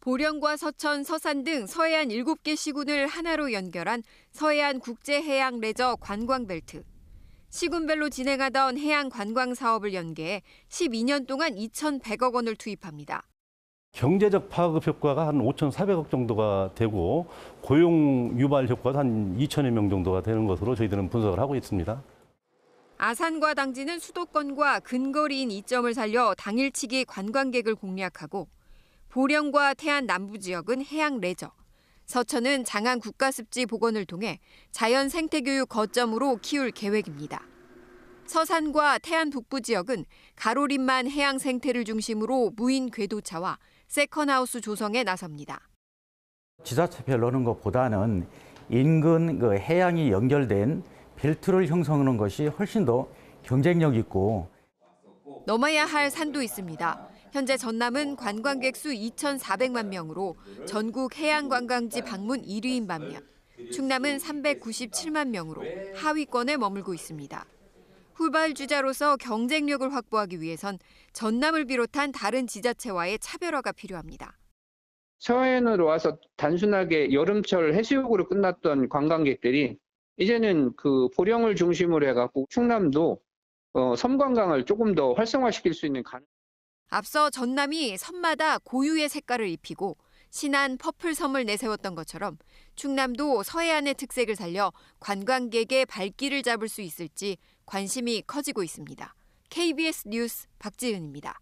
보령과 서천, 서산 등 서해안 7개 시군을 하나로 연결한 서해안 국제해양 레저 관광벨트. 시군별로 진행하던 해양 관광 사업을 연계해 12년 동안 2,100억 원을 투입합니다. 경제적 파급 효과가 한 5,400억 정도가 되고 고용 유발 효과도 한 2천여 명 정도가 되는 것으로 저희들은 분석을 하고 있습니다. 아산과 당진은 수도권과 근거리인 이점을 살려 당일치기 관광객을 공략하고 보령과 태안 남부 지역은 해양 레저, 서천은 장안 국가습지 복원을 통해 자연 생태교육 거점으로 키울 계획입니다. 서산과 태안 북부 지역은 가로림만 해양 생태를 중심으로 무인 궤도차와 세컨하우스 조성에 나섭니다. 지자체별 로는 것보다는 인근 그 해양이 연결된 벨트를 형성하는 것이 훨씬 더 경쟁력 있고 넘어야 할 산도 있습니다. 현재 전남은 관광객 수 2,400만 명으로 전국 해양관광지 방문 1위인 반면 충남은 397만 명으로 하위권에 머물고 있습니다. 후발 주자로서 경쟁력을 확보하기 위해선 전남을 비롯한 다른 지자체와의 차별화가 필요합니다. 서해안으로 와서 단순하게 여름철 해수욕으로 끝났던 관광객들이 이제는 그 보령을 중심으로 해갖고 충남도 어, 섬관광을 조금 더 활성화시킬 수 있는 가능. 앞서 전남이 섬마다 고유의 색깔을 입히고 신한 퍼플 섬을 내세웠던 것처럼 충남도 서해안의 특색을 살려 관광객의 발길을 잡을 수 있을지 관심이 커지고 있습니다. KBS 뉴스 박지은입니다.